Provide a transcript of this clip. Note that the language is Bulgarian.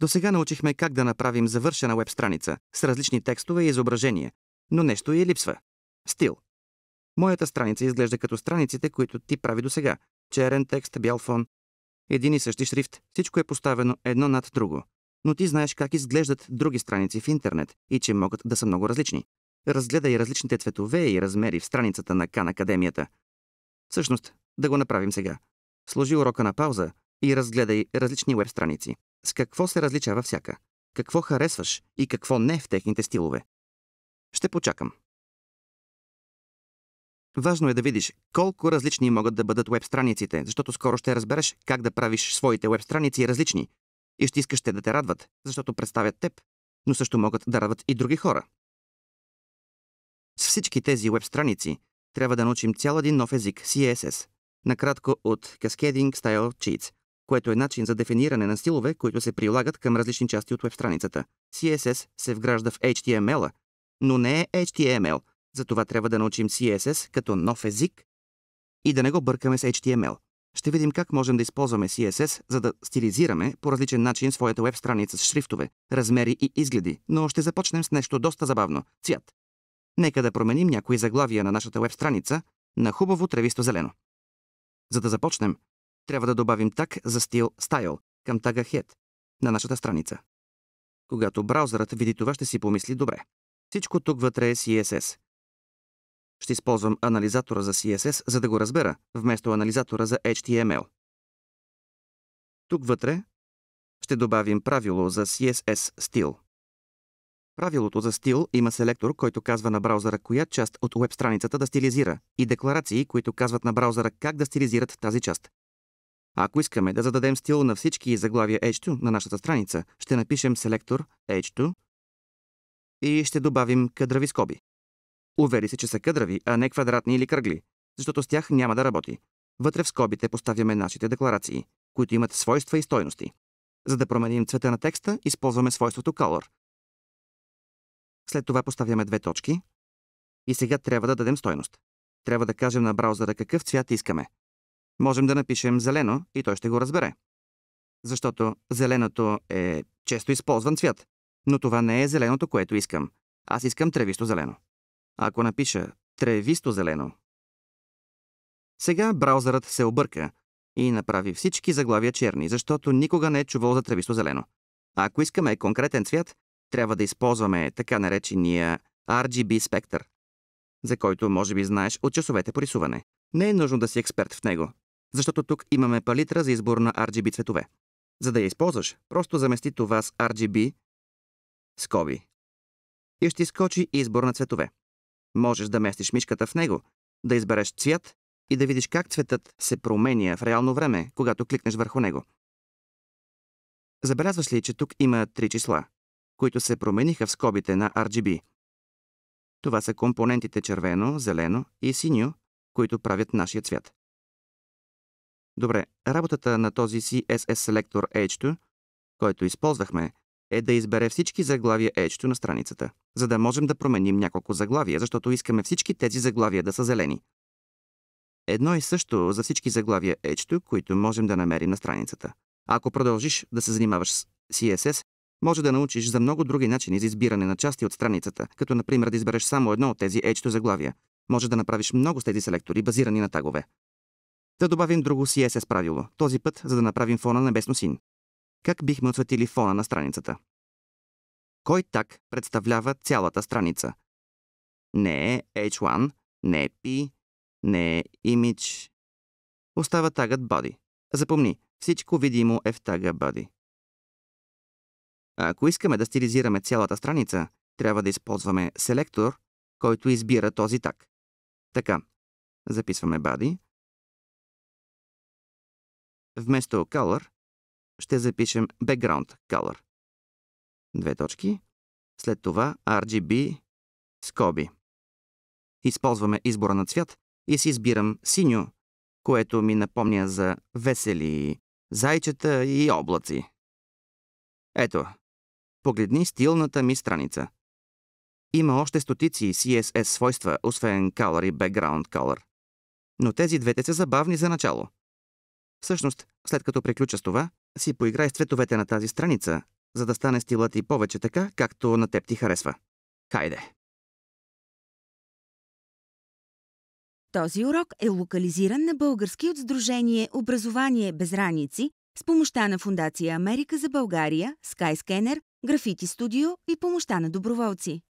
До сега научихме как да направим завършена веб страница с различни текстове и изображения, но нещо и липсва. Стил. Моята страница изглежда като страниците, които ти прави до сега. Черен текст, бял фон, един и същи шрифт, всичко е поставено едно над друго. Но ти знаеш как изглеждат други страници в интернет и че могат да са много различни. Разгледай различните цветове и размери в страницата на Кан Академията. Всъщност, да го направим сега. Сложи урока на пауза, и разгледай различни веб страници. С какво се различава всяка? Какво харесваш и какво не в техните стилове? Ще почакам. Важно е да видиш колко различни могат да бъдат веб страниците, защото скоро ще разбереш как да правиш своите веб страници различни и ще искаш те да те радват, защото представят теб, но също могат да радват и други хора. С всички тези веб страници трябва да научим цял един нов език CSS, е накратко от Cascading Style Cheats което е начин за дефиниране на стилове, които се прилагат към различни части от веб-страницата. CSS се вгражда в HTML, но не е HTML, затова трябва да научим CSS като нов език и да не го бъркаме с HTML. Ще видим как можем да използваме CSS, за да стилизираме по различен начин своята веб страница с шрифтове, размери и изгледи, но ще започнем с нещо доста забавно – цвят. Нека да променим някои заглавия на нашата веб страница на хубаво тревисто зелено. За да започнем, трябва да добавим так за стил Style към тага Head на нашата страница. Когато браузърът види това, ще си помисли добре. Всичко тук вътре е CSS. Ще използвам анализатора за CSS, за да го разбера, вместо анализатора за HTML. Тук вътре ще добавим правило за CSS стил. Правилото за стил има селектор, който казва на браузъра коя част от веб страницата да стилизира и декларации, които казват на браузъра как да стилизират тази част ако искаме да зададем стил на всички заглавия H2 на нашата страница, ще напишем селектор H2 и ще добавим кадрави скоби. Увери се, че са кадрави, а не квадратни или кръгли, защото с тях няма да работи. Вътре в скобите поставяме нашите декларации, които имат свойства и стойности. За да променим цвета на текста, използваме свойството Color. След това поставяме две точки и сега трябва да дадем стойност. Трябва да кажем на браузъра какъв цвят искаме. Можем да напишем зелено и той ще го разбере. Защото зеленото е често използван цвят, но това не е зеленото, което искам. Аз искам тревисто зелено. Ако напиша тревисто зелено. Сега браузърът се обърка и направи всички заглавия черни, защото никога не е чувал за тревисто зелено. А ако искаме конкретен цвят, трябва да използваме така наречения RGB спектър, за който може би знаеш от часовете по рисуване. Не е нужно да си експерт в него защото тук имаме палитра за избор на RGB цветове. За да я използваш, просто замести това с RGB скоби и ще изкочи избор на цветове. Можеш да местиш мишката в него, да избереш цвят и да видиш как цветът се променя в реално време, когато кликнеш върху него. Забелязваш ли, че тук има три числа, които се промениха в скобите на RGB? Това са компонентите червено, зелено и синьо, които правят нашия цвят. Добре, работата на този CSS селектор H2, който използвахме, е да избере всички заглавия h H2 на страницата, за да можем да променим няколко заглавия, защото искаме всички тези заглавия да са зелени. Едно и също за всички заглавия H2, които можем да намерим на страницата. Ако продължиш да се занимаваш с CSS, може да научиш за много други начини за избиране на части от страницата, като например да избереш само едно от тези H2 заглавия. Може да направиш много с тези селектори, базирани на тагове. Да добавим друго си е се справило, този път, за да направим фона на небесно син. Как бихме осветили фона на страницата? Кой так представлява цялата страница? Не е H1, не е P, не е Image. Остава тагът Body. Запомни, всичко видимо е в тага Body. ако искаме да стилизираме цялата страница, трябва да използваме селектор, който избира този так. Така, записваме Body, Вместо color ще запишем background color. Две точки. След това RGB скоби. Използваме избора на цвят и си избирам синьо, което ми напомня за весели зайчета и облаци. Ето, погледни стилната ми страница. Има още стотици CSS свойства, освен Color и Background Color. Но тези двете са забавни за начало – Всъщност, след като приключа с това, си поиграй с цветовете на тази страница, за да стане стилът ти повече така, както на теб ти харесва. Хайде! Този урок е локализиран на български от Сдружение Образование без раници с помощта на Фундация Америка за България, Skyscanner, Graffiti Studio и помощта на доброволци.